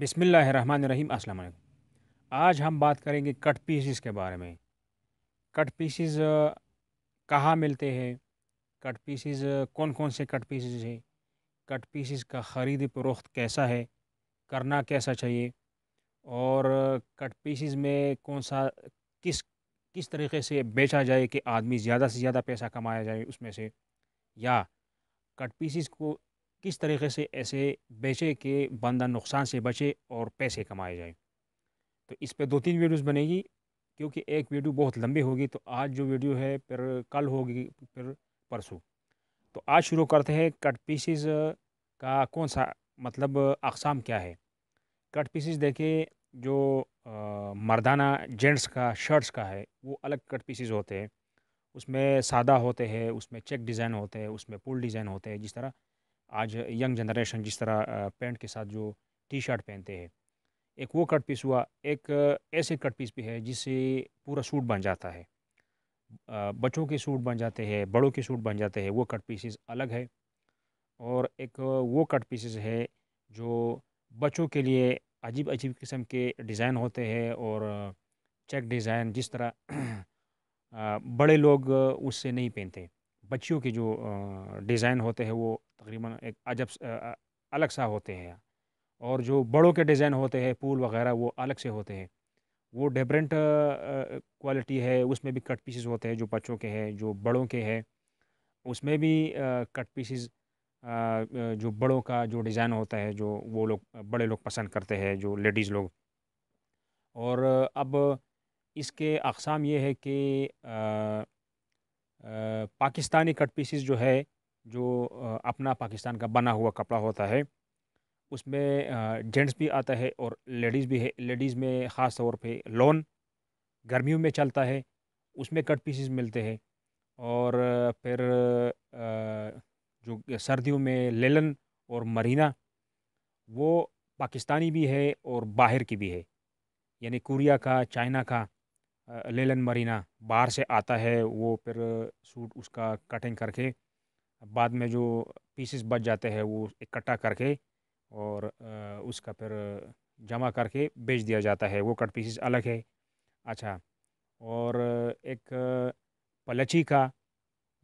बिसमीम् आज हम बात करेंगे कट पीसीस के बारे में कट पीसीस कहाँ मिलते हैं कट पीसीस कौन कौन से कट पीसीस हैं कट पीसीस का ख़रीद फरोख्त कैसा है करना कैसा चाहिए और कट पीसीस में कौन सा किस किस तरीके से बेचा जाए कि आदमी ज़्यादा से ज़्यादा पैसा कमाया जाए उसमें से या कट पीसीस को किस तरीके से ऐसे बेचे कि बंदा नुकसान से बचे और पैसे कमाए जाए तो इस पर दो तीन वीडियोज़ बनेगी क्योंकि एक वीडियो बहुत लंबी होगी तो आज जो वीडियो है फिर कल होगी फिर परसों तो आज शुरू करते हैं कट पीसीज़ का कौन सा मतलब अकसाम क्या है कट पीसेस देखें जो आ, मर्दाना जेंट्स का शर्ट्स का है वो अलग कट पीसीज़ होते हैं उसमें सादा होते हैं उसमें चेक डिज़ाइन होते हैं उसमें पुल डिज़ाइन होते हैं जिस तरह आज यंग जनरेशन जिस तरह पैंट के साथ जो टी शर्ट पहनते हैं एक वो कट पीस हुआ एक ऐसे कट पीस भी है जिससे पूरा सूट बन जाता है बच्चों के सूट बन जाते हैं बड़ों के सूट बन जाते हैं वो कट पीसेस अलग है और एक वो कट पीसेस है जो बच्चों के लिए अजीब अजीब किस्म के डिज़ाइन होते हैं और चेक डिज़ाइन जिस तरह बड़े लोग उससे नहीं पहनते बच्चियों के जो डिज़ाइन होते हैं वो तकरीबन एक अजब अलग सा होते हैं और जो बड़ों के डिज़ाइन होते हैं पूल वगैरह वो अलग से होते हैं वो डिफरेंट क्वालिटी है उसमें भी कट पीसेस होते हैं जो बच्चों के हैं जो बड़ों के हैं उसमें भी कट पीसेस जो बड़ों का जो डिज़ाइन होता है जो वो लोग बड़े लोग पसंद करते हैं जो लेडीज़ लोग और अब इसके अकसाम ये है कि पाकिस्तानी कट पीसेस जो है जो अपना पाकिस्तान का बना हुआ कपड़ा होता है उसमें जेंट्स भी आता है और लेडीज़ भी है लेडीज़ में ख़ास तौर पे लोन गर्मियों में चलता है उसमें कट पीसेस मिलते हैं और फिर जो सर्दियों में लेलन और मरीना वो पाकिस्तानी भी है और बाहर की भी है यानी कोरिया का चाइना का लेलन मरीना बाहर से आता है वो फिर सूट उसका कटिंग करके बाद में जो पीसेस बच जाते हैं वो इकट्ठा करके और उसका फिर जमा करके बेच दिया जाता है वो कट पीसेस अलग है अच्छा और एक पलची का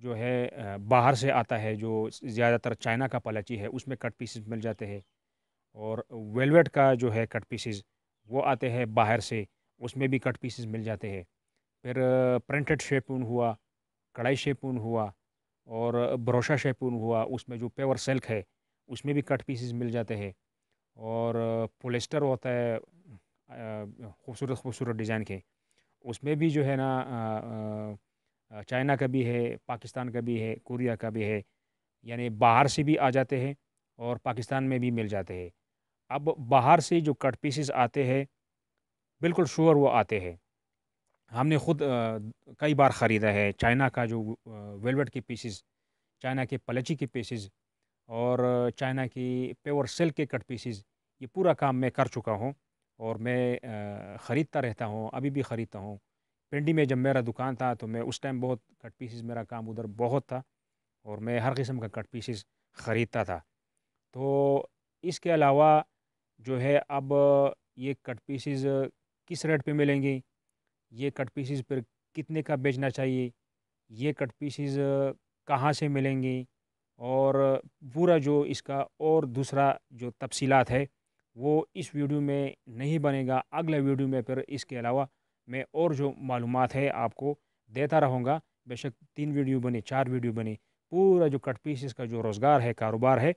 जो है बाहर से आता है जो ज़्यादातर चाइना का पलची है उसमें कट पीसेस मिल जाते हैं और वेलवेट का जो है कट पीसेस वो आते हैं बाहर से उसमें भी कट पीसेस मिल जाते हैं फिर प्रिंटेड शेपून हुआ कढ़ाई शेपून हुआ और ब्रोशा शैपून हुआ उसमें जो पेवर सिल्क है उसमें भी कट पीसेस मिल जाते हैं और पोलेस्टर होता है खूबसूरत खूबसूरत डिज़ाइन के उसमें भी जो है ना चाइना का भी है पाकिस्तान का भी है कोरिया का भी है यानी बाहर से भी आ जाते हैं और पाकिस्तान में भी मिल जाते हैं अब बाहर से जो कट पीसेस आते हैं बिल्कुल श्योर वो आते हैं हमने ख़ुद कई बार ख़रीदा है चाइना का जो वेलवेट के पीसेस चाइना के पलची के पीसेस और चाइना की प्योर सिल्क के कट पीसेस ये पूरा काम मैं कर चुका हूँ और मैं ख़रीदता रहता हूँ अभी भी ख़रीदता हूँ पिंडी में जब मेरा दुकान था तो मैं उस टाइम बहुत कट पीसेस मेरा काम उधर बहुत था और मैं हर किस्म का कट पीसेस ख़रीदता था तो इसके अलावा जो है अब ये कट पीसेस किस रेट पे मिलेंगी ये कट पीसीज पर कितने का बेचना चाहिए ये कट पीसीज कहाँ से मिलेंगी और पूरा जो इसका और दूसरा जो तफसीलात है वो इस वीडियो में नहीं बनेगा अगले वीडियो में फिर इसके अलावा मैं और जो मालूम है आपको देता रहूँगा बेशक तीन वीडियो बने चार वीडियो बने पूरा जो कट पीस का जो रोज़गार है कारोबार है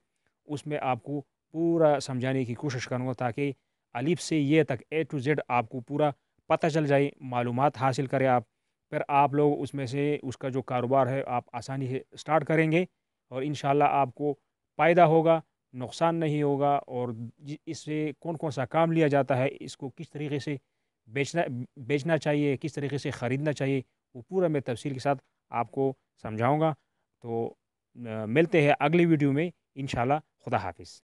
उसमें आपको पूरा समझाने की कोशिश करूँगा ताकि अलिफ से ये तक ए टू जेड आपको पूरा पता चल जाए मालूम हासिल करें आप फिर आप लोग उसमें से उसका जो कारोबार है आप आसानी से स्टार्ट करेंगे और इन आपको फ़ायदा होगा नुकसान नहीं होगा और इससे कौन कौन सा काम लिया जाता है इसको किस तरीके से बेचना बेचना चाहिए किस तरीके से ख़रीदना चाहिए वो पूरा मैं तफसील के साथ आपको समझाऊँगा तो मिलते हैं अगली वीडियो में इन खुदा हाफिज़